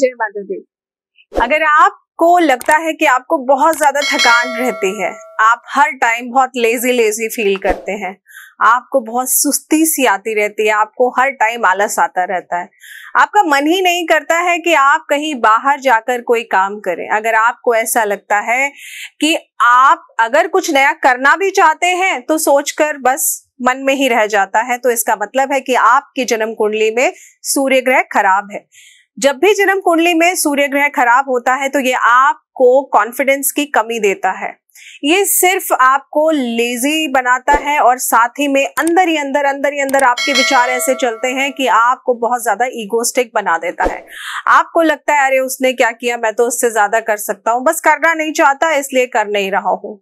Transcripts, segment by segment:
जय माता दी अगर आपको लगता है कि आपको बहुत ज्यादा थकान रहती है आप हर टाइम बहुत लेजी लेजी फील करते हैं आपको बहुत सुस्ती सी आती रहती है आपको हर टाइम आलस आता रहता है आपका मन ही नहीं करता है कि आप कहीं बाहर जाकर कोई काम करें अगर आपको ऐसा लगता है कि आप अगर कुछ नया करना भी चाहते हैं तो सोचकर बस मन में ही रह जाता है तो इसका मतलब है कि आपकी जन्म कुंडली में सूर्य ग्रह खराब है जब भी जन्म कुंडली में सूर्य ग्रह खराब होता है तो ये आपको कॉन्फिडेंस की कमी देता है ये सिर्फ आपको लेजी बनाता है और साथ ही में अंदर ही अंदर अंदर ही अंदर आपके विचार ऐसे चलते हैं कि आपको बहुत ज्यादा ईगोस्टिक बना देता है आपको लगता है अरे उसने क्या किया मैं तो उससे ज्यादा कर सकता हूं बस करना नहीं चाहता इसलिए कर नहीं रहा हूं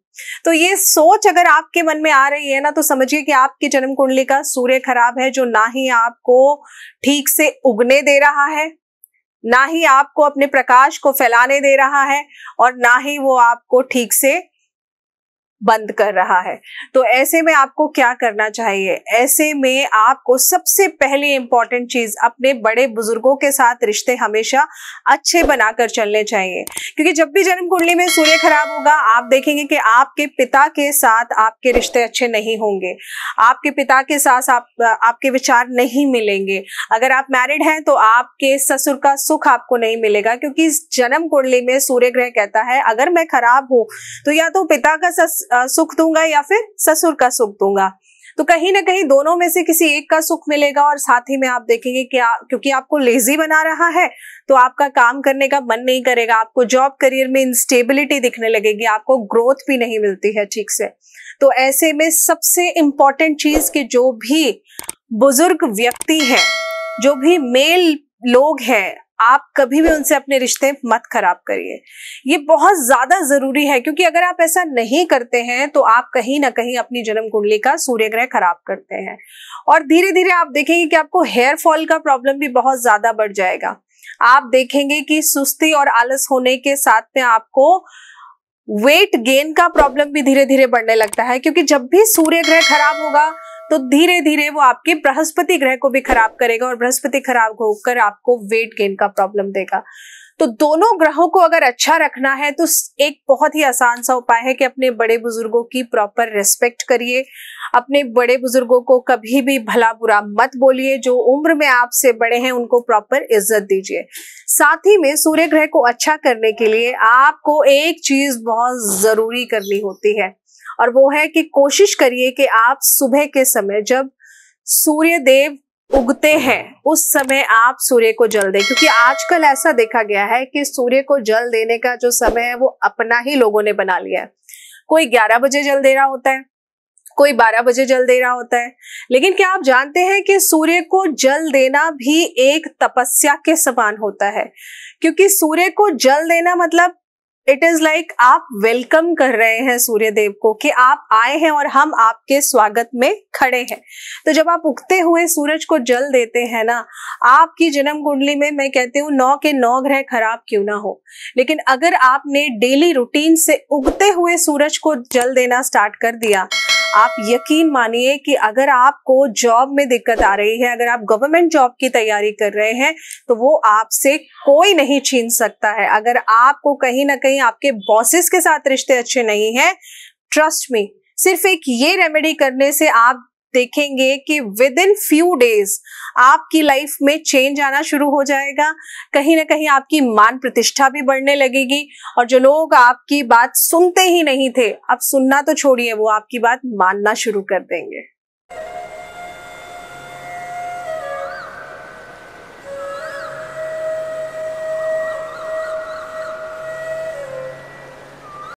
तो ये सोच अगर आपके मन में आ रही है ना तो समझिए कि आपकी जन्म कुंडली का सूर्य खराब है जो ना ही आपको ठीक से उगने दे रहा है ना ही आपको अपने प्रकाश को फैलाने दे रहा है और ना ही वो आपको ठीक से बंद कर रहा है तो ऐसे में आपको क्या करना चाहिए ऐसे में आपको सबसे पहले इंपॉर्टेंट चीज अपने बड़े बुजुर्गों के साथ रिश्ते हमेशा अच्छे बनाकर चलने चाहिए क्योंकि जब भी जन्म कुंडली में सूर्य खराब होगा आप देखेंगे कि आपके पिता के साथ आपके रिश्ते अच्छे नहीं होंगे आपके पिता के साथ आप आपके विचार नहीं मिलेंगे अगर आप मैरिड हैं तो आपके ससुर का सुख आपको नहीं मिलेगा क्योंकि जन्म कुंडली में सूर्य ग्रह कहता है अगर मैं खराब हूं तो या तो पिता का सस सुख दूंगा या फिर ससुर का सुख दूंगा तो कहीं ना कहीं दोनों में से किसी एक का सुख मिलेगा और साथ ही में आप देखेंगे कि आ, क्योंकि आपको लेजी बना रहा है तो आपका काम करने का मन नहीं करेगा आपको जॉब करियर में इंस्टेबिलिटी दिखने लगेगी आपको ग्रोथ भी नहीं मिलती है ठीक से तो ऐसे में सबसे इंपॉर्टेंट चीज कि जो भी बुजुर्ग व्यक्ति है जो भी मेल लोग हैं आप कभी भी उनसे अपने रिश्ते मत खराब करिए ये बहुत ज्यादा जरूरी है क्योंकि अगर आप ऐसा नहीं करते हैं तो आप कहीं ना कहीं अपनी जन्म कुंडली का सूर्य ग्रह खराब करते हैं और धीरे धीरे आप देखेंगे कि आपको हेयर फॉल का प्रॉब्लम भी बहुत ज्यादा बढ़ जाएगा आप देखेंगे कि सुस्ती और आलस होने के साथ में आपको वेट गेन का प्रॉब्लम भी धीरे धीरे बढ़ने लगता है क्योंकि जब भी सूर्य ग्रह खराब होगा तो धीरे धीरे वो आपके बृहस्पति ग्रह को भी खराब करेगा और बृहस्पति खराब होकर आपको वेट गेन का प्रॉब्लम देगा तो दोनों ग्रहों को अगर अच्छा रखना है तो एक बहुत ही आसान सा उपाय है कि अपने बड़े बुजुर्गों की प्रॉपर रिस्पेक्ट करिए अपने बड़े बुजुर्गों को कभी भी भला बुरा मत बोलिए जो उम्र में आपसे बड़े हैं उनको प्रॉपर इज्जत दीजिए साथ ही में सूर्य ग्रह को अच्छा करने के लिए आपको एक चीज बहुत जरूरी करनी होती है और वो है कि कोशिश करिए कि आप सुबह के समय जब सूर्य देव उगते हैं उस समय आप सूर्य को जल दें क्योंकि आजकल ऐसा देखा गया है कि सूर्य को जल देने का जो समय है वो अपना ही लोगों ने बना लिया है कोई 11 बजे जल दे रहा होता है कोई 12 बजे जल दे रहा होता है लेकिन क्या आप जानते हैं कि सूर्य को जल देना भी एक तपस्या के समान होता है क्योंकि सूर्य को जल देना मतलब इट इज लाइक आप वेलकम कर रहे हैं सूर्य देव को कि आप आए हैं और हम आपके स्वागत में खड़े हैं तो जब आप उगते हुए सूरज को जल देते हैं ना आपकी जन्म कुंडली में मैं कहती हूँ नौ के नौ ग्रह खराब क्यों ना हो लेकिन अगर आपने डेली रूटीन से उगते हुए सूरज को जल देना स्टार्ट कर दिया आप यकीन मानिए कि अगर आपको जॉब में दिक्कत आ रही है अगर आप गवर्नमेंट जॉब की तैयारी कर रहे हैं तो वो आपसे कोई नहीं छीन सकता है अगर आपको कहीं ना कहीं आपके बॉसेस के साथ रिश्ते अच्छे नहीं है ट्रस्ट में सिर्फ एक ये रेमेडी करने से आप देखेंगे कि विद इन फ्यू डेज आपकी लाइफ में चेंज आना शुरू हो जाएगा कहीं ना कहीं आपकी मान प्रतिष्ठा भी बढ़ने लगेगी और जो लोग आपकी बात सुनते ही नहीं थे अब सुनना तो छोड़िए वो आपकी बात मानना शुरू कर देंगे